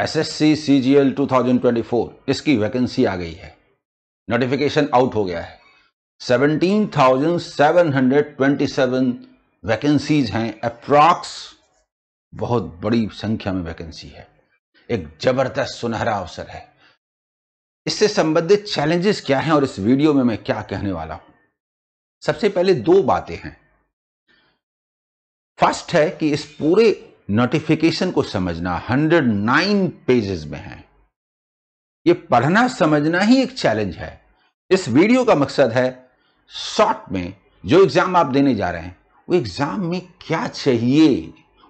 S S C C G L two thousand twenty four इसकी vacancy आ गई है नोटिफिकेशन आउट हो गया है seventeen thousand seven hundred twenty seven vacancies हैं अप्रॉक्स बहुत बड़ी संख्या में वैकेंसी है एक जबरदस्त सुनहरा अवसर है इससे संबंधित चैलेंजेस क्या हैं और इस वीडियो में मैं क्या कहने वाला हूं सबसे पहले दो बातें हैं फर्स्ट है कि इस पूरे नोटिफिकेशन को समझना 109 पेजेस में है ये पढ़ना समझना ही एक चैलेंज है इस वीडियो का मकसद है शॉर्ट में जो एग्जाम आप देने जा रहे हैं वो एग्जाम में क्या चाहिए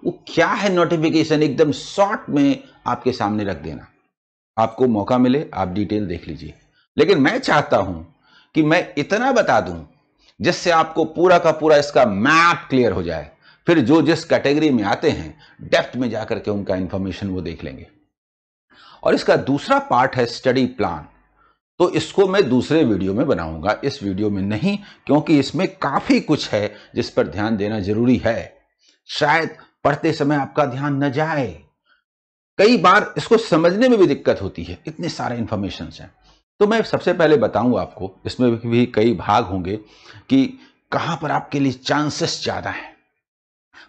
वो क्या है नोटिफिकेशन एकदम शॉर्ट में आपके सामने रख देना आपको मौका मिले आप डिटेल देख लीजिए लेकिन मैं चाहता हूं कि मैं इतना बता दूं जिससे आपको पूरा का पूरा इसका मैप क्लियर हो जाए फिर जो जिस कैटेगरी में आते हैं डेप्थ में जाकर के उनका इंफॉर्मेशन वो देख लेंगे और इसका दूसरा पार्ट है स्टडी प्लान तो इसको मैं दूसरे वीडियो में बनाऊंगा इस वीडियो में नहीं क्योंकि इसमें काफ़ी कुछ है जिस पर ध्यान देना जरूरी है शायद पढ़ते समय आपका ध्यान न जाए कई बार इसको समझने में भी दिक्कत होती है इतने सारे इन्फॉर्मेशन हैं तो मैं सबसे पहले बताऊं आपको इसमें भी कई भाग होंगे कि कहां पर आपके लिए चांसेस ज़्यादा हैं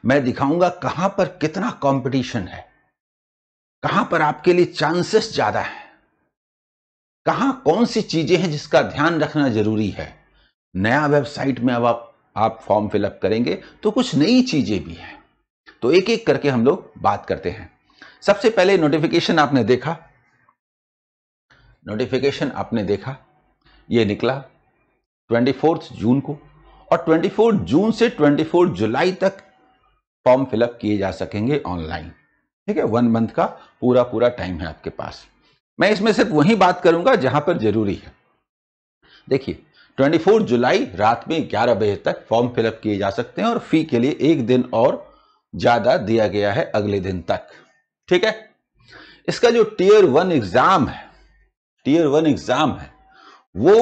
मैं दिखाऊंगा कहां पर कितना कंपटीशन है कहां पर आपके लिए चांसेस ज्यादा है कहां कौन सी चीजें हैं जिसका ध्यान रखना जरूरी है नया वेबसाइट में अब आप, आप फॉर्म फिलअप करेंगे तो कुछ नई चीजें भी हैं तो एक एक करके हम लोग बात करते हैं सबसे पहले नोटिफिकेशन आपने देखा नोटिफिकेशन आपने देखा यह निकला ट्वेंटी जून को और 24 जून से 24 जुलाई तक फॉर्म फिलअप किए जा सकेंगे ऑनलाइन ठीक है वन मंथ का पूरा पूरा टाइम है आपके पास मैं इसमें सिर्फ वही बात करूंगा जहां पर जरूरी है देखिए 24 जुलाई रात में ग्यारह बजे तक फॉर्म फिलअप किए जा सकते हैं और फी के लिए एक दिन और ज्यादा दिया गया है अगले दिन तक ठीक है इसका जो टीयर वन एग्जाम है टीयर वन एग्जाम है वो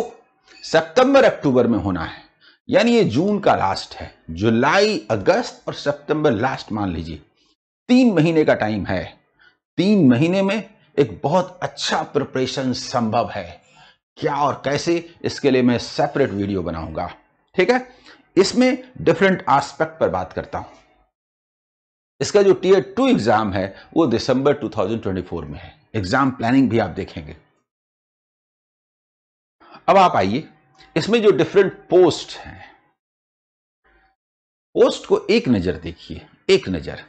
सितंबर अक्टूबर में होना है यानी ये जून का लास्ट है जुलाई अगस्त और सितंबर लास्ट मान लीजिए तीन महीने का टाइम है तीन महीने में एक बहुत अच्छा प्रिपरेशन संभव है क्या और कैसे इसके लिए मैं सेपरेट वीडियो बनाऊंगा ठीक है इसमें डिफरेंट आस्पेक्ट पर बात करता हूं इसका जो टीयर टू एग्जाम है वो दिसंबर 2024 में है एग्जाम प्लानिंग भी आप देखेंगे अब आप आइए इसमें जो डिफरेंट पोस्ट हैं पोस्ट को एक नजर देखिए एक नजर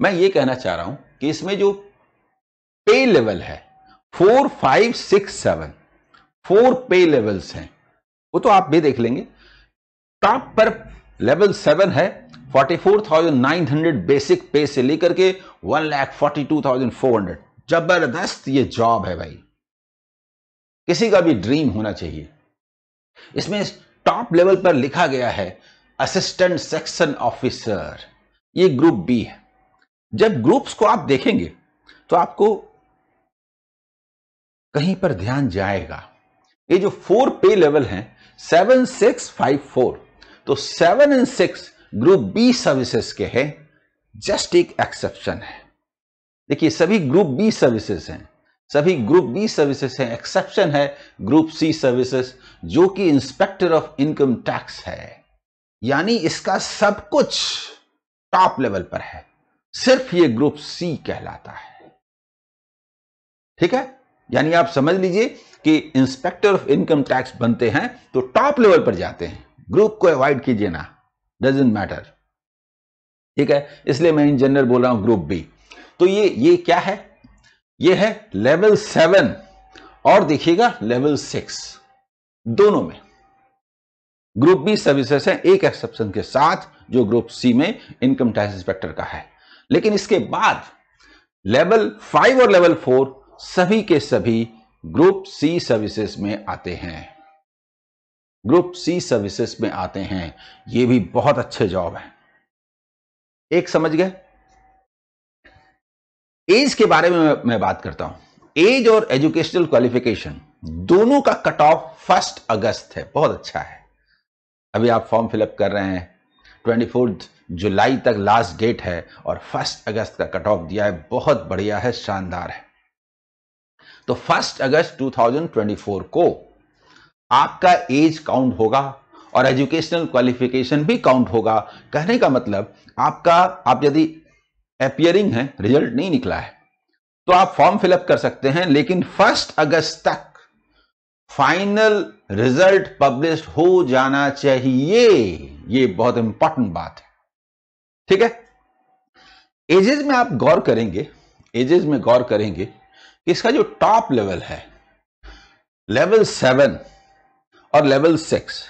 मैं ये कहना चाह रहा हूं कि इसमें जो पे लेवल है four five six seven four pay levels हैं वो तो आप भी देख लेंगे टॉप पर लेवल सेवन है forty four thousand nine hundred basic pay से लेकर के one lakh forty two thousand four hundred जबरदस्त ये जॉब है भाई किसी का भी ड्रीम होना चाहिए इसमें टॉप लेवल पर लिखा गया है असिस्टेंट सेक्शन ऑफिसर ये ग्रुप बी है जब ग्रुप्स को आप देखेंगे तो आपको कहीं पर ध्यान जाएगा ये जो फोर पे लेवल हैं सेवन सिक्स फाइव फोर तो seven and six group B services के हैं जस्ट एक एक्सेप्शन है देखिए सभी ग्रुप बी सर्विसेज हैं सभी ग्रुप बी सर्विसेज हैं एक्सेप्शन है ग्रुप सी सर्विसेज जो कि इंस्पेक्टर ऑफ इनकम टैक्स है यानी इसका सब कुछ टॉप लेवल पर है सिर्फ ये ग्रुप सी कहलाता है ठीक है यानी आप समझ लीजिए कि इंस्पेक्टर ऑफ इनकम टैक्स बनते हैं तो टॉप लेवल पर जाते हैं ग्रुप को अवॉइड कीजिए ना डजेंट मैटर ठीक है इसलिए मैं इन जनरल बोल रहा हूं ग्रुप बी तो ये ये क्या है ये है लेवल सेवन और देखिएगा लेवल सिक्स दोनों में ग्रुप बी सर्विसेज है एक एक्सेप्शन के साथ जो ग्रुप सी में इनकम टैक्स इंस्पेक्टर का है लेकिन इसके बाद लेवल फाइव और लेवल फोर सभी के सभी ग्रुप सी सर्विसेज में आते हैं ग्रुप सी सर्विसेज में आते हैं ये भी बहुत अच्छे जॉब है एक समझ गए एज के बारे में मैं बात करता हूं एज और एजुकेशनल क्वालिफिकेशन दोनों का कट ऑफ फर्स्ट अगस्त है बहुत अच्छा है अभी आप फॉर्म फिलअप कर रहे हैं ट्वेंटी फोर्थ जुलाई तक लास्ट डेट है और फर्स्ट अगस्त का कट ऑफ दिया है बहुत बढ़िया है शानदार है तो फर्स्ट अगस्त 2024 को आपका एज काउंट होगा और एजुकेशनल क्वालिफिकेशन भी काउंट होगा कहने का मतलब आपका आप यदि अपियरिंग है रिजल्ट नहीं निकला है तो आप फॉर्म फिलअप कर सकते हैं लेकिन फर्स्ट अगस्त तक फाइनल रिजल्ट पब्लिश हो जाना चाहिए ये बहुत इंपॉर्टेंट बात है ठीक है एजेस में आप गौर करेंगे एजेस में गौर करेंगे इसका जो टॉप लेवल है लेवल सेवन और लेवल सिक्स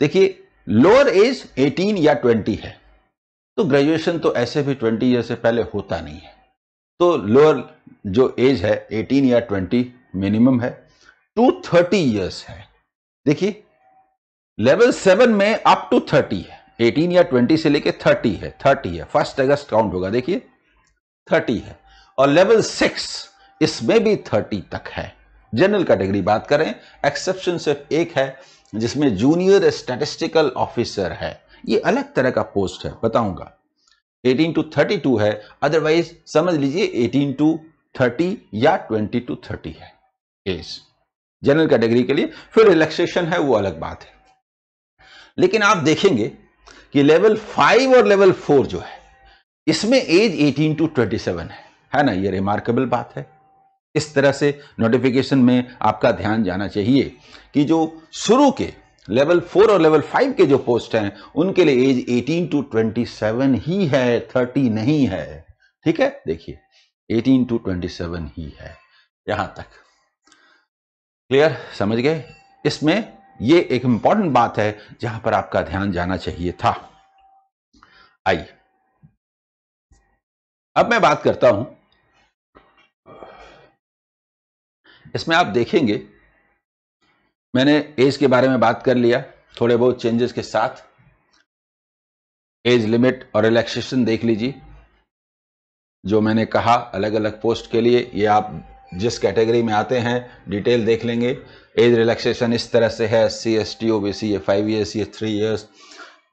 देखिए लोअर एज एटीन या ट्वेंटी है तो ग्रेजुएशन तो ऐसे भी ट्वेंटी ईयर से पहले होता नहीं है तो लोअर जो एज है एटीन या ट्वेंटी मिनिमम है टू थर्टी ईयर्स है देखिए लेवल सेवन में अप टू थर्टी है एटीन या ट्वेंटी से लेके थर्टी है थर्टी है फर्स्ट अगस्त काउंट होगा देखिए थर्टी है और लेवल सिक्स इसमें भी थर्टी तक है जनरल कैटेगरी बात करें एक्सेप्शन सिर्फ एक है जिसमें जूनियर स्टैटिस्टिकल ऑफिसर है ये अलग तरह का पोस्ट है बताऊंगा 18 टू 32 है अदरवाइज समझ लीजिए 18 टू 30 या 20 टू 30 है एज जनरल कैटेगरी के लिए फिर रिलैक्सेशन है वो अलग बात है लेकिन आप देखेंगे कि लेवल फाइव और लेवल फोर जो है इसमें एज 18 टू 27 है है ना ये रिमार्केबल बात है इस तरह से नोटिफिकेशन में आपका ध्यान जाना चाहिए कि जो शुरू के लेवल फोर और लेवल फाइव के जो पोस्ट हैं उनके लिए एज 18 टू 27 ही है 30 नहीं है ठीक है देखिए 18 टू 27 ही है यहां तक क्लियर समझ गए इसमें ये एक इंपॉर्टेंट बात है जहां पर आपका ध्यान जाना चाहिए था आइए अब मैं बात करता हूं इसमें आप देखेंगे मैंने एज के बारे में बात कर लिया थोड़े बहुत चेंजेस के साथ एज लिमिट और रिलैक्सेशन देख लीजिए जो मैंने कहा अलग अलग पोस्ट के लिए ये आप जिस कैटेगरी में आते हैं डिटेल देख लेंगे एज रिलैक्सेशन इस तरह से है C S T O B C ये फाइव ईयर्स ये three years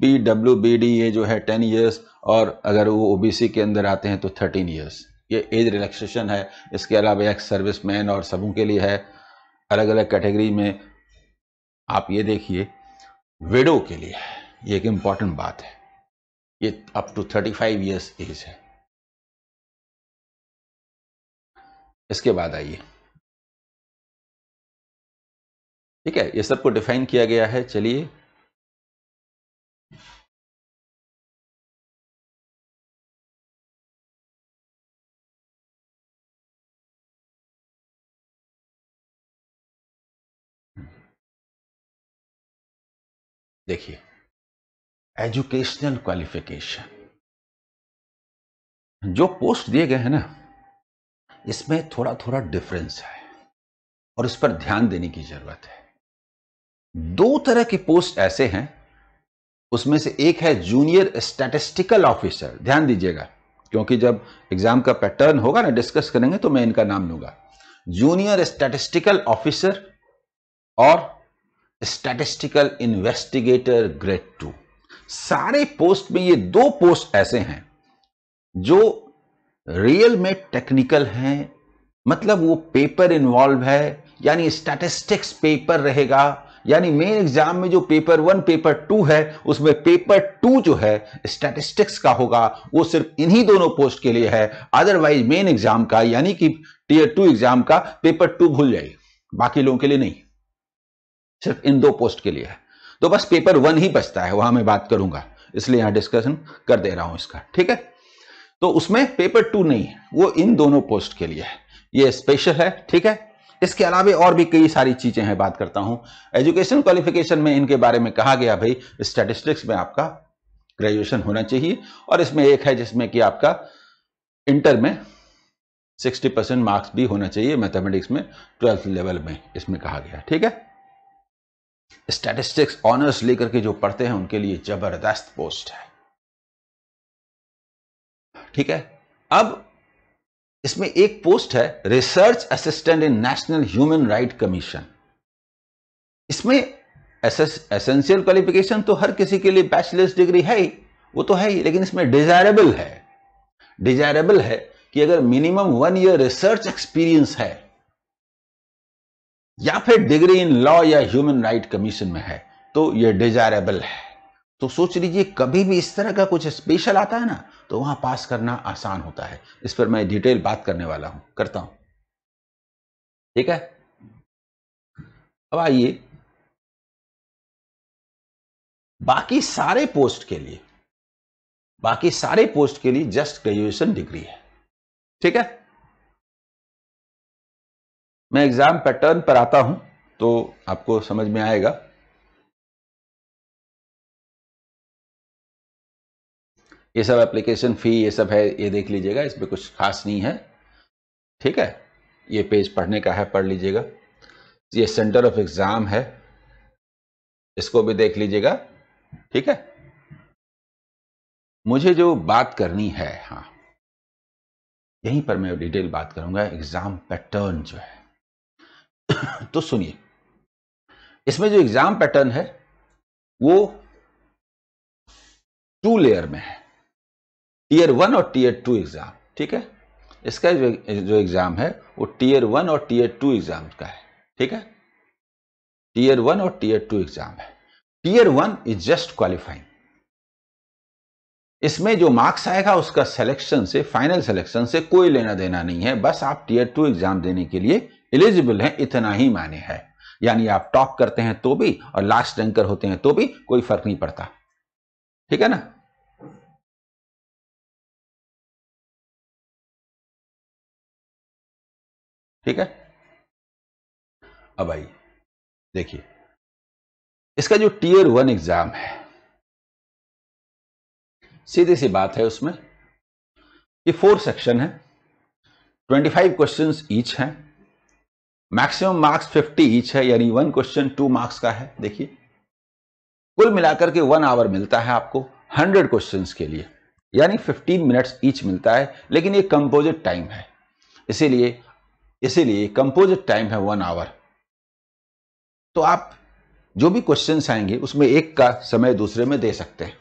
B W B D ये जो है टेन ईयर्स और अगर वो ओ बी सी के अंदर आते हैं तो थर्टीन ईयर्स ये एज रिलैक्सेशन है इसके अलावा एक्स सर्विस मैन और सबों के लिए है अलग अलग कैटेगरी में आप ये देखिए विडो के लिए ये एक इम्पॉर्टेंट बात है ये up to thirty five years age है इसके बाद आइए ठीक है ये सबको डिफाइन किया गया है चलिए देखिए एजुकेशनल क्वालिफिकेशन जो पोस्ट दिए गए हैं ना इसमें थोड़ा थोड़ा डिफरेंस है और इस पर ध्यान देने की जरूरत है दो तरह की पोस्ट ऐसे हैं उसमें से एक है जूनियर स्टैटिस्टिकल ऑफिसर ध्यान दीजिएगा क्योंकि जब एग्जाम का पैटर्न होगा ना डिस्कस करेंगे तो मैं इनका नाम लूंगा जूनियर स्टैटिस्टिकल ऑफिसर और स्टैटिस्टिकल इन्वेस्टिगेटर ग्रेड टू सारे पोस्ट में ये दो पोस्ट ऐसे हैं जो रियल में टेक्निकल हैं मतलब वो पेपर इन्वॉल्व है यानी स्टैटिस्टिक्स पेपर रहेगा यानी मेन एग्जाम में जो पेपर वन पेपर टू है उसमें पेपर टू जो है स्टैटिस्टिक्स का होगा वो सिर्फ इन्हीं दोनों पोस्ट के लिए है अदरवाइज मेन एग्जाम का यानी कि टीयर टू एग्जाम का पेपर टू भूल जाए बाकी लोगों के लिए नहीं सिर्फ इन दो पोस्ट के लिए है तो बस पेपर वन ही बचता है वहां मैं बात करूंगा इसलिए यहां डिस्कशन कर दे रहा हूं इसका ठीक है तो उसमें पेपर टू नहीं वो इन दोनों पोस्ट के लिए है ये स्पेशल है ठीक है इसके अलावा और भी कई सारी चीजें हैं बात करता हूं एजुकेशन क्वालिफिकेशन में इनके बारे में कहा गया भाई स्टैटिस्टिक्स में आपका ग्रेजुएशन होना चाहिए और इसमें एक है जिसमें कि आपका इंटर में 60 परसेंट मार्क्स भी होना चाहिए मैथमेटिक्स में ट्वेल्थ लेवल में इसमें कहा गया ठीक है स्टैटिस्टिक्स ऑनर्स लेकर के जो पढ़ते हैं उनके लिए जबरदस्त पोस्ट है ठीक है अब इसमें एक पोस्ट है research assistant in national human right commission इसमें एसेंशियल क्वालिफिकेशन तो हर किसी के लिए बैचलर्स डिग्री है ही वो तो है ही लेकिन इसमें डिजायरेबल है डिजायरेबल है कि अगर minimum one year research experience है या फिर डिग्री इन लॉ या ह्यूमन राइट कमीशन में है तो यह डिजायरेबल है तो सोच लीजिए कभी भी इस तरह का कुछ स्पेशल आता है ना तो वहां पास करना आसान होता है इस पर मैं डिटेल बात करने वाला हूं करता हूं ठीक है अब आइए बाकी सारे पोस्ट के लिए बाकी सारे पोस्ट के लिए जस्ट ग्रेजुएशन डिग्री है ठीक है मैं एग्जाम पैटर्न पर आता हूं तो आपको समझ में आएगा ये सब एप्लीकेशन फी ये सब है ये देख लीजिएगा इसमें कुछ खास नहीं है ठीक है ये पेज पढ़ने का है पढ़ लीजिएगा ये सेंटर ऑफ एग्जाम है इसको भी देख लीजिएगा ठीक है मुझे जो बात करनी है हाँ यहीं पर मैं डिटेल बात करूंगा एग्जाम पैटर्न जो है तो सुनिए इसमें जो एग्जाम पैटर्न है वो टू लेयर में है टीयर वन और टीयर टू एग्जाम ठीक है इसका जो जो एग्जाम है वो टीयर वन और टीयर टू एग्जाम का है ठीक है टीयर वन और टीयर टू एग्जाम है tier one is just qualifying इसमें जो मार्क्स आएगा उसका सिलेक्शन से फाइनल सिलेक्शन से कोई लेना देना नहीं है बस आप टीयर टू एग्जाम देने के लिए एलिजिबल हैं इतना ही माने है यानी आप टॉप करते हैं तो भी और लास्ट रैंकर होते हैं तो भी कोई फर्क नहीं पड़ता ठीक है ना ठीक है अब भाई देखिए इसका जो टीयर वन एग्जाम है सीधी सी बात है उसमें ये फोर सेक्शन है 25 क्वेश्चंस ईच हैं मैक्सिमम मार्क्स 50 ईच है यानी वन क्वेश्चन टू मार्क्स का है देखिए कुल मिलाकर के वन आवर मिलता है आपको 100 क्वेश्चंस के लिए यानी 15 मिनट्स ईच मिलता है लेकिन ये कंपोजिट टाइम है इसीलिए इसीलिए कंपोजिट टाइम है वन आवर तो आप जो भी क्वेश्चन आएंगे उसमें एक का समय दूसरे में दे सकते हैं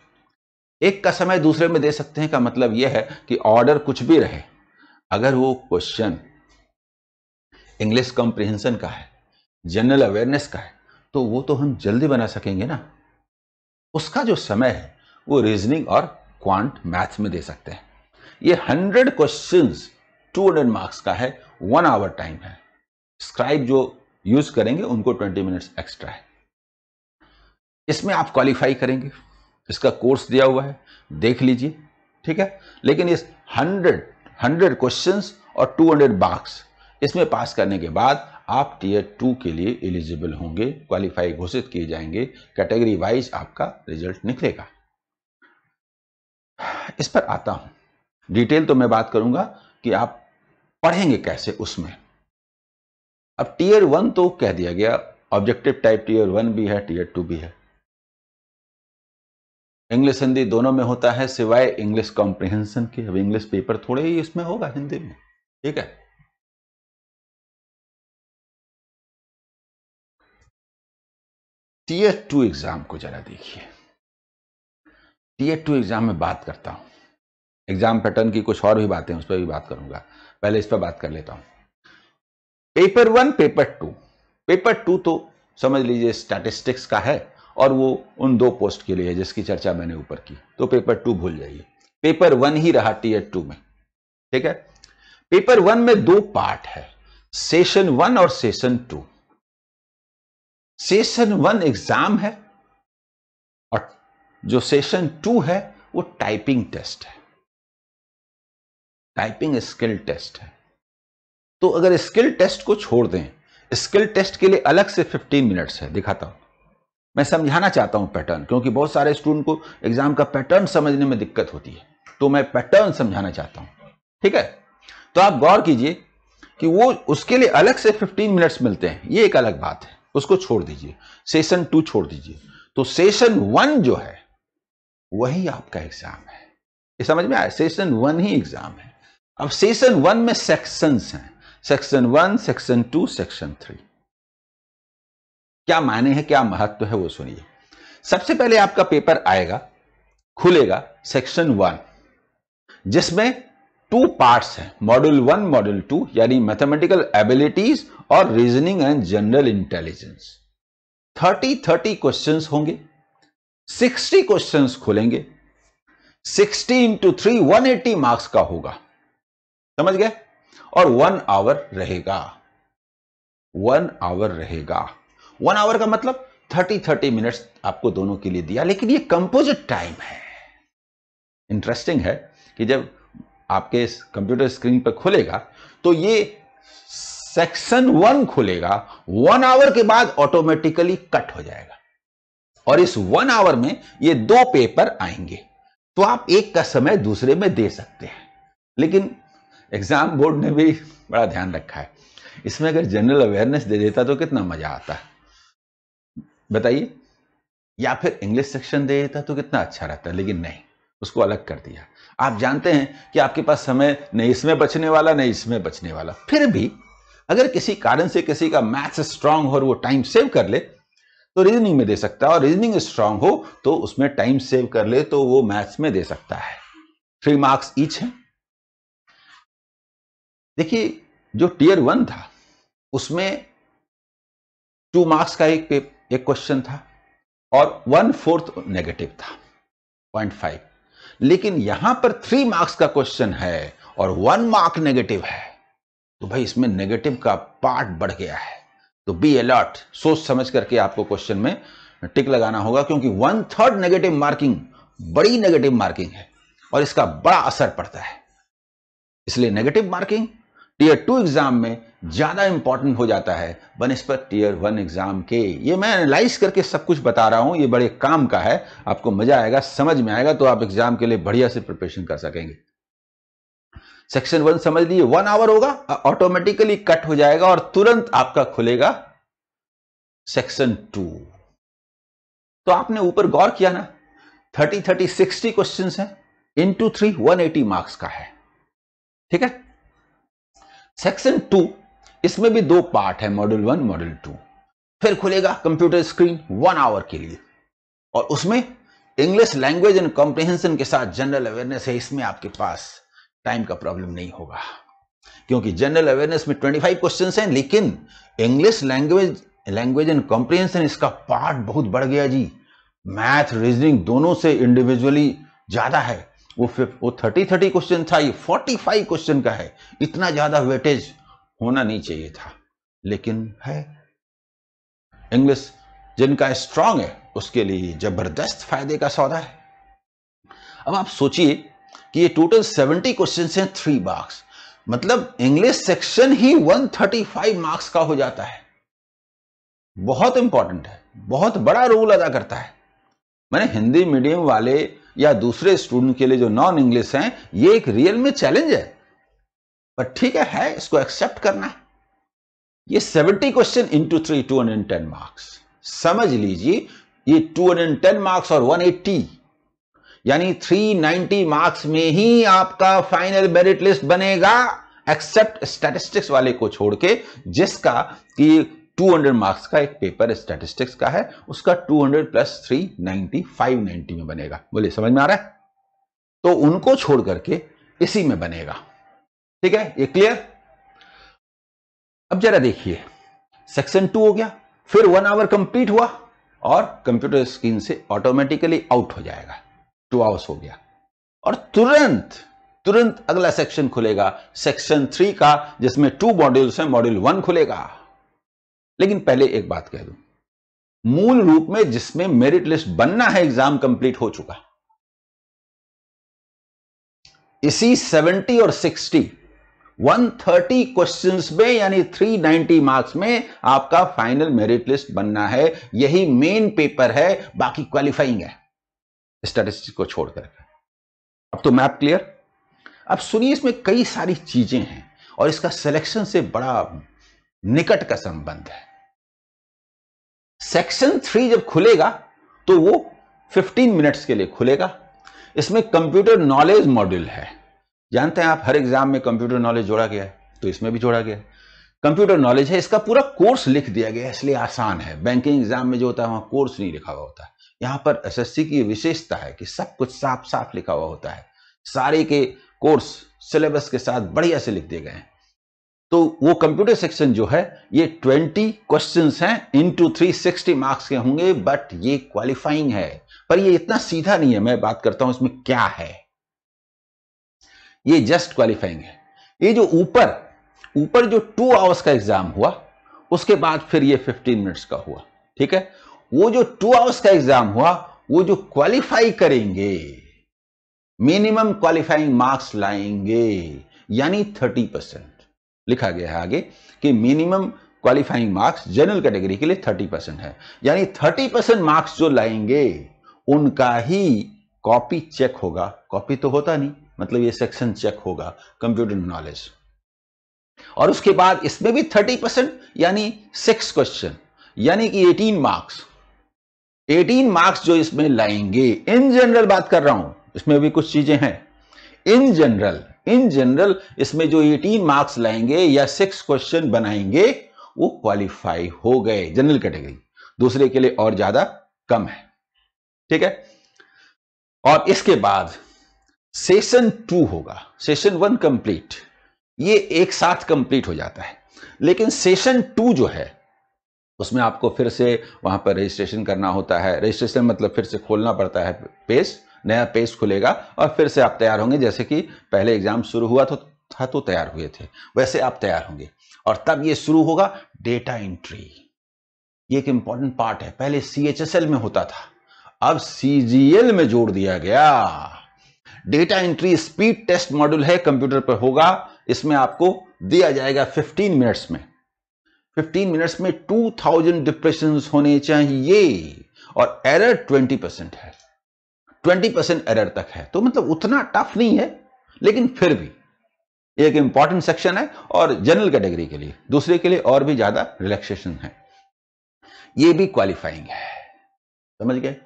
एक का समय दूसरे में दे सकते हैं का मतलब यह है कि ऑर्डर कुछ भी रहे अगर वो क्वेश्चन इंग्लिश कॉम्प्रिहेंशन का है जनरल अवेयरनेस का है तो वो तो हम जल्दी बना सकेंगे ना उसका जो समय है वो रीजनिंग और क्वांट मैथ में दे सकते हैं ये hundred question two hundred marks का है वन आवर टाइम है स्क्राइब जो यूज करेंगे उनको ट्वेंटी मिनट्स एक्स्ट्रा है इसमें आप क्वालिफाई करेंगे इसका कोर्स दिया हुआ है देख लीजिए ठीक है लेकिन इस हंड्रेड हंड्रेड क्वेश्चन और टू हंड्रेड मार्क्स इसमें पास करने के बाद आप टीयर टू के लिए एलिजिबल होंगे क्वालिफाई घोषित किए जाएंगे कैटेगरी वाइज आपका रिजल्ट निकलेगा इस पर आता हूं डिटेल तो मैं बात करूंगा कि आप पढ़ेंगे कैसे उसमें अब टीयर वन तो कह दिया गया ऑब्जेक्टिव टाइप टीयर वन भी है टीयर टू भी है इंग्लिश हिंदी दोनों में होता है सिवाय इंग्लिश कॉम्प्रिहेंशन के अब इंग्लिश पेपर थोड़े ही इसमें होगा हिंदी में ठीक है टीयर टू एग्जाम को जरा देखिए टीयर टू एग्जाम में बात करता हूं एग्जाम पैटर्न की कुछ और भी बातें उस पर भी बात करूंगा पहले इस पर बात कर लेता हूं paper one paper two paper two तो समझ लीजिए स्टैटिस्टिक्स का है और वो उन दो पोस्ट के लिए है जिसकी चर्चा मैंने ऊपर की तो पेपर टू भूल जाइए पेपर वन ही रहा टीयर टू में ठीक है पेपर वन में दो पार्ट है सेशन वन और session two session one exam है और जो सेशन टू है वो टाइपिंग टेस्ट है टाइपिंग स्किल टेस्ट है तो अगर स्किल टेस्ट को छोड़ दें स्किल टेस्ट के लिए अलग से 15 मिनट्स है दिखाता हूं मैं समझाना चाहता हूं पैटर्न क्योंकि बहुत सारे स्टूडेंट को एग्जाम का पैटर्न समझने में दिक्कत होती है तो मैं पैटर्न समझाना चाहता हूं ठीक है तो आप गौर कीजिए कि वो उसके लिए अलग से 15 मिनट्स मिलते हैं ये एक अलग बात है उसको छोड़ दीजिए सेशन टू छोड़ दीजिए तो सेशन वन जो है वही आपका एग्जाम है ये समझ में आया सेशन वन ही एग्जाम है अब सेशन वन में सेक्शंस हैं section one section two section three क्या माने हैं क्या महत्व है वो सुनिए सबसे पहले आपका पेपर आएगा खुलेगा सेक्शन वन जिसमें टू पार्ट्स हैं मॉड्यूल वन मॉड्यूल टू यानी मैथमेटिकल एबिलिटीज और reasoning and general intelligence thirty thirty question होंगे सिक्सटी क्वेश्चन खोलेंगे sixty into three one eighty marks का होगा समझ गए और वन आवर रहेगा वन आवर रहेगा वन आवर का मतलब थर्टी थर्टी मिनट्स आपको दोनों के लिए दिया लेकिन ये कंपोजिट टाइम है इंटरेस्टिंग है कि जब आपके कंप्यूटर स्क्रीन पर खुलेगा तो ये सेक्शन वन खुलेगा वन आवर के बाद ऑटोमेटिकली कट हो जाएगा और इस वन आवर में ये दो पेपर आएंगे तो आप एक का समय दूसरे में दे सकते हैं लेकिन एग्जाम बोर्ड ने भी बड़ा ध्यान रखा है इसमें अगर जनरल अवेयरनेस दे देता तो कितना मजा आता बताइए या फिर इंग्लिश सेक्शन दे देता तो कितना अच्छा रहता लेकिन नहीं उसको अलग कर दिया आप जानते हैं कि आपके पास समय नहीं इसमें बचने वाला नहीं इसमें बचने वाला फिर भी अगर किसी कारण से किसी का मैथ्स स्ट्रांग हो और वो टाइम सेव कर ले तो रीजनिंग में दे सकता है और रीजनिंग स्ट्रांग हो तो उसमें टाइम सेव कर ले तो वो मैथ्स में दे सकता है थ्री मार्क्स ईच है देखिए जो टीयर वन था उसमें टू मार्क्स का एक एक क्वेश्चन था और वन फोर्थ नेगेटिव था पॉइंट फाइव लेकिन यहां पर थ्री मार्क्स का क्वेश्चन है और वन मार्क नेगेटिव है तो भाई इसमें नेगेटिव का पार्ट बढ़ गया है तो बी अलर्ट सोच समझ करके आपको क्वेश्चन में टिक लगाना होगा क्योंकि वन थर्ड नेगेटिव मार्किंग बड़ी नेगेटिव मार्किंग है और इसका बड़ा असर पड़ता है इसलिए negative marking tier two exam में ज्यादा इंपॉर्टेंट हो जाता है बनस्पत टीयर वन एग्जाम के ये मैं एनालाइज करके सब कुछ बता रहा हूं ये बड़े काम का है आपको मजा आएगा समझ में आएगा तो आप एग्जाम के लिए बढ़िया से प्रिपरेशन कर सकेंगे सेक्शन वन समझ लीजिए वन आवर होगा ऑटोमेटिकली कट हो जाएगा और तुरंत आपका खुलेगा सेक्शन टू तो आपने ऊपर गौर किया ना थर्टी थर्टी सिक्सटी क्वेश्चन है into three one eighty marks का है ठीक है सेक्शन टू इसमें भी दो पार्ट है मॉडल वन मॉडल टू फिर खुलेगा कंप्यूटर स्क्रीन वन आवर के लिए और उसमें इंग्लिश लैंग्वेज एंड कॉम्प्रिहेंशन के साथ जनरल अवेयरनेस है इसमें आपके पास टाइम का प्रॉब्लम नहीं होगा क्योंकि जनरल अवेयरनेस में 25 क्वेश्चंस हैं लेकिन English language language and comprehension इसका पार्ट बहुत बढ़ गया जी मैथ रीजनिंग दोनों से इंडिविजुअली ज्यादा है वो वो थर्टी थर्टी क्वेश्चन था ये फोर्टी फाइव क्वेश्चन का है इतना ज्यादा वेटेज होना नहीं चाहिए था लेकिन है इंग्लिश जिनका स्ट्रांग है उसके लिए जबरदस्त फायदे का सौदा है अब आप सोचिए कि ये टोटल 70 क्वेश्चन हैं थ्री मार्क्स मतलब इंग्लिश सेक्शन ही 135 मार्क्स का हो जाता है बहुत इंपॉर्टेंट है बहुत बड़ा रोल अदा करता है मैंने हिंदी मीडियम वाले या दूसरे स्टूडेंट के लिए जो नॉन इंग्लिश हैं ये एक रियल में चैलेंज है पर ठीक है, है इसको एक्सेप्ट करना है ये 70 question into three two marks समझ लीजिए ये 210 मार्क्स और 180 यानी 390 मार्क्स में ही आपका फाइनल मेरिट लिस्ट बनेगा एक्सेप्ट स्टैटिस्टिक्स वाले को छोड़ के जिसका कि 200 मार्क्स का एक पेपर स्टैटिस्टिक्स का है उसका 200 प्लस 390 590 में बनेगा बोलिए समझ में आ रहा है तो उनको छोड़ करके इसी में बनेगा ठीक है ये क्लियर अब जरा देखिए सेक्शन टू हो गया फिर वन आवर कंप्लीट हुआ और कंप्यूटर स्क्रीन से ऑटोमेटिकली आउट हो जाएगा टू आवर्स हो गया और तुरंत तुरंत अगला सेक्शन खुलेगा सेक्शन थ्री का जिसमें टू मॉड्यूल्स हैं मॉड्यूल वन खुलेगा लेकिन पहले एक बात कह दू मूल रूप में जिसमें मेरिट लिस्ट बनना है एग्जाम कंप्लीट हो चुका इसी 70 और 60 130 क्वेश्चंस में यानी 390 मार्क्स में आपका फाइनल मेरिट लिस्ट बनना है यही मेन पेपर है बाकी क्वालिफाइंग है स्टैटिस्टिक को छोड़ कर अब तो मैप क्लियर अब सुनिए इसमें कई सारी चीजें हैं और इसका सिलेक्शन से बड़ा निकट का संबंध है सेक्शन थ्री जब खुलेगा तो वो 15 मिनट्स के लिए खुलेगा इसमें कंप्यूटर नॉलेज मॉड्यूल है जानते हैं आप हर एग्जाम में कंप्यूटर नॉलेज जोड़ा गया है तो इसमें भी जोड़ा गया कंप्यूटर नॉलेज है इसका पूरा कोर्स लिख दिया गया है इसलिए आसान है बैंकिंग एग्जाम में जो होता है वहां कोर्स नहीं लिखा हुआ होता है यहाँ पर एसएससी की विशेषता है कि सब कुछ साफ साफ लिखा हुआ होता है सारे के कोर्स सिलेबस के साथ बढ़िया से लिख दिए गए हैं तो वो कंप्यूटर सेक्शन जो है ये 20 क्वेश्चंस हैं इनटू 360 मार्क्स के होंगे बट ये क्वालिफाइंग है पर ये इतना सीधा नहीं है मैं बात करता हूं इसमें क्या है ये जस्ट क्वालिफाइंग है ये जो ऊपर ऊपर जो टू आवर्स का एग्जाम हुआ उसके बाद फिर ये 15 मिनट्स का हुआ ठीक है वो जो टू आवर्स का एग्जाम हुआ वो जो क्वालिफाई करेंगे मिनिमम क्वालिफाइंग मार्क्स लाएंगे यानी थर्टी परसेंट लिखा गया है आगे कि minimum qualifying marks general category के लिए थर्टी परसेंट है यानी थर्टी परसेंट मार्क्स जो लाएंगे उनका ही कॉपी चेक होगा कॉपी तो होता नहीं मतलब ये सेक्शन चेक होगा कंप्यूटर नॉलेज और उसके बाद इसमें भी थर्टी परसेंट यानी सिक्स क्वेश्चन यानी कि एटीन मार्क्स 18 मार्क्स जो इसमें लाएंगे इन जनरल बात कर रहा हूं इसमें भी कुछ चीजें हैं इन जनरल इन जनरल इसमें जो 18 मार्क्स लाएंगे या सिक्स क्वेश्चन बनाएंगे वो क्वालिफाई हो गए जनरल कैटेगरी दूसरे के लिए और ज्यादा कम है ठीक है और इसके बाद सेशन टू होगा सेशन वन कंप्लीट ये एक साथ कंप्लीट हो जाता है लेकिन सेशन टू जो है उसमें आपको फिर से वहाँ पर रजिस्ट्रेशन करना होता है रजिस्ट्रेशन मतलब फिर से खोलना पड़ता है पेज नया पेज खुलेगा और फिर से आप तैयार होंगे जैसे कि पहले एग्ज़ाम शुरू हुआ तो था तो तैयार हुए थे वैसे आप तैयार होंगे और तब ये शुरू होगा डेटा एंट्री ये एक इंपॉर्टेंट पार्ट है पहले सी में होता था अब सी में जोड़ दिया गया data entry speed test module है कंप्यूटर पर होगा इसमें आपको दिया जाएगा 15 मिनट्स में 15 मिनट्स में 2000 डिप्रेशन होने चाहिए और एरर 20 परसेंट है 20 परसेंट एरर तक है तो मतलब उतना टफ नहीं है लेकिन फिर भी एक इंपॉर्टेंट सेक्शन है और जनरल कैटेगरी के लिए दूसरे के लिए और भी ज्यादा रिलैक्सेशन है ये भी क्वालिफाइंग है समझ गए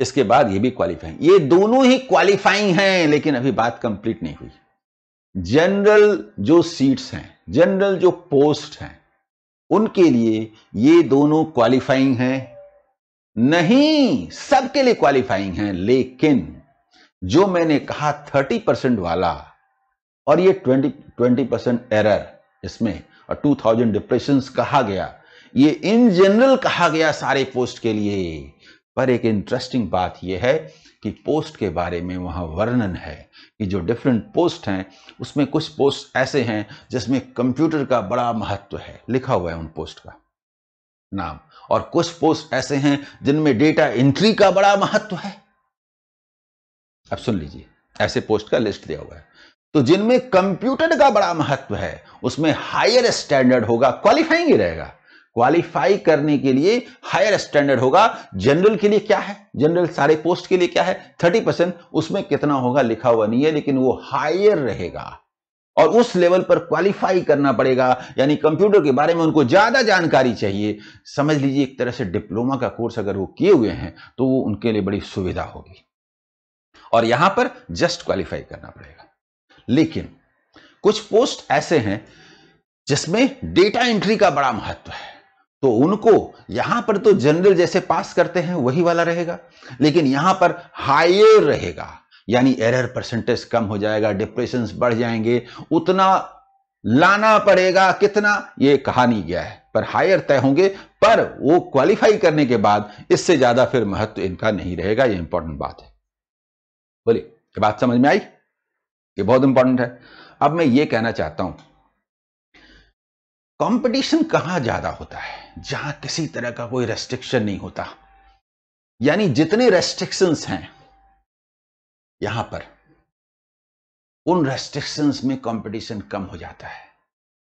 इसके बाद ये भी क्वालिफाइंग ये दोनों ही क्वालिफाइंग हैं लेकिन अभी बात कंप्लीट नहीं हुई जनरल जो सीट्स हैं जनरल जो पोस्ट हैं उनके लिए ये दोनों क्वालिफाइंग है नहीं सबके लिए क्वालिफाइंग है लेकिन जो मैंने कहा थर्टी परसेंट वाला और ये ट्वेंटी ट्वेंटी परसेंट एरर इसमें और टू थाउजेंड डिप्रेशन कहा गया ये इन जनरल कहा गया सारे पोस्ट के लिए पर एक इंटरेस्टिंग बात यह है की पोस्ट के बारे में वहाँ वर्णन है कि जो डिफरेंट पोस्ट हैं उसमें कुछ पोस्ट ऐसे हैं जिसमें कंप्यूटर का बड़ा महत्व है लिखा हुआ है उन पोस्ट का नाम और कुछ पोस्ट ऐसे हैं जिनमें डेटा एंट्री का बड़ा महत्व है अब सुन लीजिए ऐसे पोस्ट का लिस्ट दिया हुआ है तो जिनमें कंप्यूटर का बड़ा महत्व है उसमें हायर स्टैंडर्ड होगा क्वालिफाइंग ही रहेगा क्वालिफाई करने के लिए हायर स्टैंडर्ड होगा जनरल के लिए क्या है जनरल सारे पोस्ट के लिए क्या है थर्टी परसेंट उसमें कितना होगा लिखा हुआ नहीं है लेकिन वो हायर रहेगा और उस लेवल पर क्वालिफाई करना पड़ेगा यानी कंप्यूटर के बारे में उनको ज्यादा जानकारी चाहिए समझ लीजिए एक तरह से डिप्लोमा का कोर्स अगर वो किए हुए हैं तो वो उनके लिए बड़ी सुविधा होगी और यहां पर जस्ट क्वालिफाई करना पड़ेगा लेकिन कुछ पोस्ट ऐसे हैं जिसमें डेटा एंट्री का बड़ा महत्व है तो उनको यहां पर तो जनरल जैसे पास करते हैं वही वाला रहेगा लेकिन यहां पर हायर रहेगा यानी एरर परसेंटेज कम हो जाएगा डिप्रेशन बढ़ जाएंगे उतना लाना पड़ेगा कितना यह कहा नहीं गया है पर हायर तय होंगे पर वो क्वालिफाई करने के बाद इससे ज्यादा फिर महत्व इनका नहीं रहेगा ये इंपॉर्टेंट बात है बोलिए बात समझ में आई ये बहुत इंपॉर्टेंट है अब मैं ये कहना चाहता हूं कंपटीशन कहां ज्यादा होता है जहां किसी तरह का कोई रेस्ट्रिक्शन नहीं होता यानी जितने रेस्ट्रिक्शंस हैं यहां पर उन रेस्ट्रिक्शंस में कंपटीशन कम हो जाता है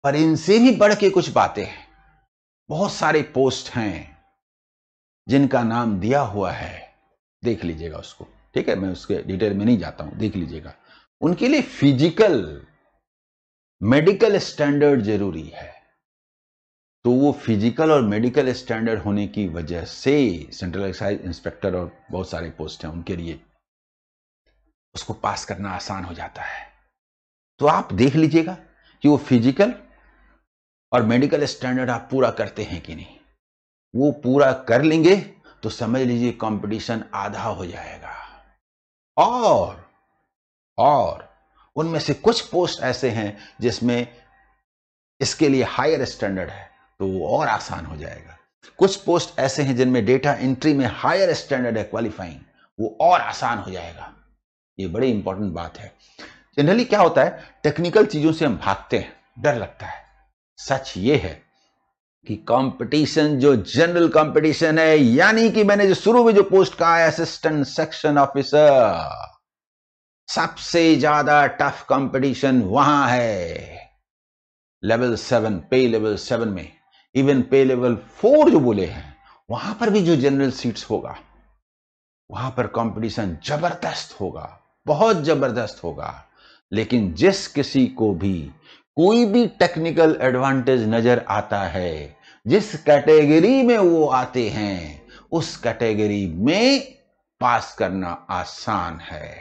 पर इनसे भी बढ़ के कुछ बातें हैं बहुत सारे पोस्ट हैं जिनका नाम दिया हुआ है देख लीजिएगा उसको ठीक है मैं उसके डिटेल में नहीं जाता हूं देख लीजिएगा उनके लिए फिजिकल मेडिकल स्टैंडर्ड जरूरी है तो वो फिजिकल और मेडिकल स्टैंडर्ड होने की वजह से सेंट्रल एक्साइज इंस्पेक्टर और बहुत सारे पोस्ट हैं उनके लिए उसको पास करना आसान हो जाता है तो आप देख लीजिएगा कि वो फिजिकल और मेडिकल स्टैंडर्ड आप पूरा करते हैं कि नहीं वो पूरा कर लेंगे तो समझ लीजिए कंपटीशन आधा हो जाएगा और और उनमें से कुछ पोस्ट ऐसे हैं जिसमें इसके लिए हायर स्टैंडर्ड है तो वो और आसान हो जाएगा कुछ पोस्ट ऐसे हैं जिनमें डेटा एंट्री में हायर स्टैंडर्ड है क्वालिफाइंग वो और आसान हो जाएगा ये बड़ी इंपॉर्टेंट बात है जनरली क्या होता है टेक्निकल चीजों से हम भागते हैं डर लगता है सच ये है कि कंपटीशन जो जनरल कंपटीशन है यानी कि मैंने जो शुरू में जो पोस्ट कहा है असिस्टेंट सेक्शन ऑफिसर सबसे ज्यादा टफ कंपटीशन वहां है level seven pay level seven में इवन पे लेवल फोर जो बोले हैं वहां पर भी जो जनरल सीट्स होगा वहां पर कंपटीशन जबरदस्त होगा बहुत जबरदस्त होगा लेकिन जिस किसी को भी कोई भी टेक्निकल एडवांटेज नजर आता है जिस कैटेगरी में वो आते हैं उस कैटेगरी में पास करना आसान है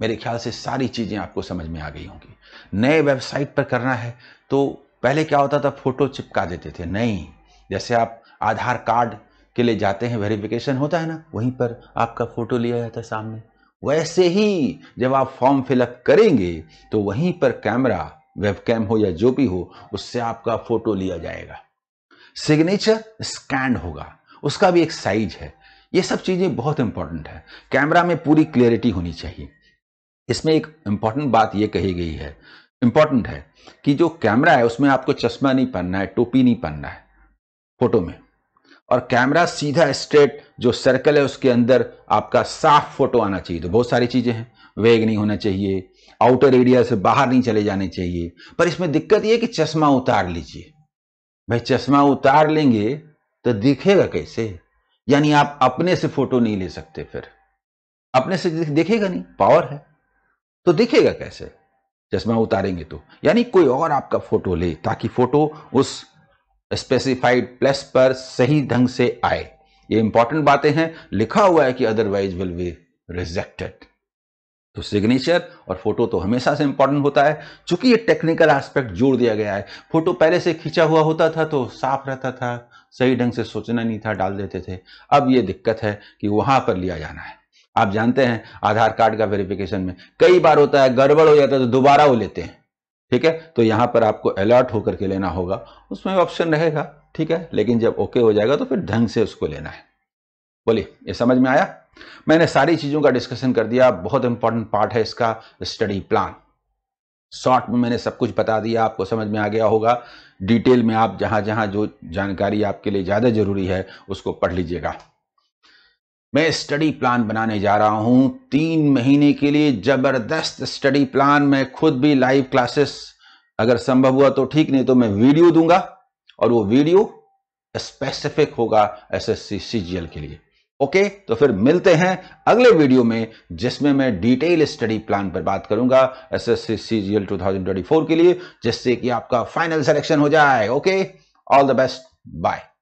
मेरे ख्याल से सारी चीजें आपको समझ में आ गई होंगी नए वेबसाइट पर करना है तो पहले क्या होता था फोटो चिपका देते थे नहीं जैसे आप आधार कार्ड के लिए जाते हैं वेरिफिकेशन होता है ना वहीं पर आपका फोटो लिया जाता है सामने वैसे ही जब आप फॉर्म फिलअप करेंगे तो वहीं पर कैमरा वेबकैम हो या जो भी हो उससे आपका फोटो लिया जाएगा सिग्नेचर स्कैंड होगा उसका भी एक साइज है ये सब चीज़ें बहुत इंपॉर्टेंट है कैमरा में पूरी क्लियरिटी होनी चाहिए इसमें एक इंपॉर्टेंट बात यह कही गई है इंपॉर्टेंट है कि जो कैमरा है उसमें आपको चश्मा नहीं पहनना है टोपी नहीं पहनना है फोटो में और कैमरा सीधा स्ट्रेट जो सर्कल है उसके अंदर आपका साफ फोटो आना चाहिए तो बहुत सारी चीज़ें हैं वेग नहीं होना चाहिए आउटर एरिया से बाहर नहीं चले जाने चाहिए पर इसमें दिक्कत यह कि चश्मा उतार लीजिए भाई चश्मा उतार लेंगे तो दिखेगा कैसे यानी आप अपने से फोटो नहीं ले सकते फिर अपने से दिखेगा नहीं पावर है तो दिखेगा कैसे चश्मा उतारेंगे तो यानी कोई और आपका फोटो ले ताकि फोटो उस स्पेसिफाइड प्लेस पर सही ढंग से आए ये इंपॉर्टेंट बातें हैं लिखा हुआ है कि अदरवाइज विल बी रिजेक्टेड तो सिग्नेचर और फोटो तो हमेशा से इंपॉर्टेंट होता है चूंकि ये टेक्निकल एस्पेक्ट जोड़ दिया गया है फोटो पहले से खींचा हुआ होता था तो साफ रहता था सही ढंग से सोचना नहीं था डाल देते थे अब ये दिक्कत है कि वहां पर लिया जाना है आप जानते हैं आधार कार्ड का वेरिफिकेशन में कई बार होता है गड़बड़ हो जाता है तो दोबारा वो लेते हैं ठीक है तो यहां पर आपको अलर्ट होकर के लेना होगा उसमें ऑप्शन रहेगा ठीक है लेकिन जब ओके हो जाएगा तो फिर ढंग से उसको लेना है बोलिए ये समझ में आया मैंने सारी चीज़ों का डिस्कशन कर दिया बहुत इंपॉर्टेंट पार्ट है इसका स्टडी प्लान शॉर्ट में मैंने सब कुछ बता दिया आपको समझ में आ गया होगा डिटेल में आप जहां जहां जो जानकारी आपके लिए ज़्यादा ज़रूरी है उसको पढ़ लीजिएगा मैं स्टडी प्लान बनाने जा रहा हूं तीन महीने के लिए ज़बरदस्त स्टडी प्लान मैं खुद भी लाइव क्लासेस अगर संभव हुआ तो ठीक नहीं तो मैं वीडियो दूंगा और वो वीडियो स्पेसिफिक होगा एसएससी सीजीएल के लिए ओके तो फिर मिलते हैं अगले वीडियो में जिसमें मैं डिटेल स्टडी प्लान पर बात करूंगा एसएससी सीजीएल 2024 के लिए जिससे कि आपका फाइनल सिलेक्शन हो जाए okay all the best bye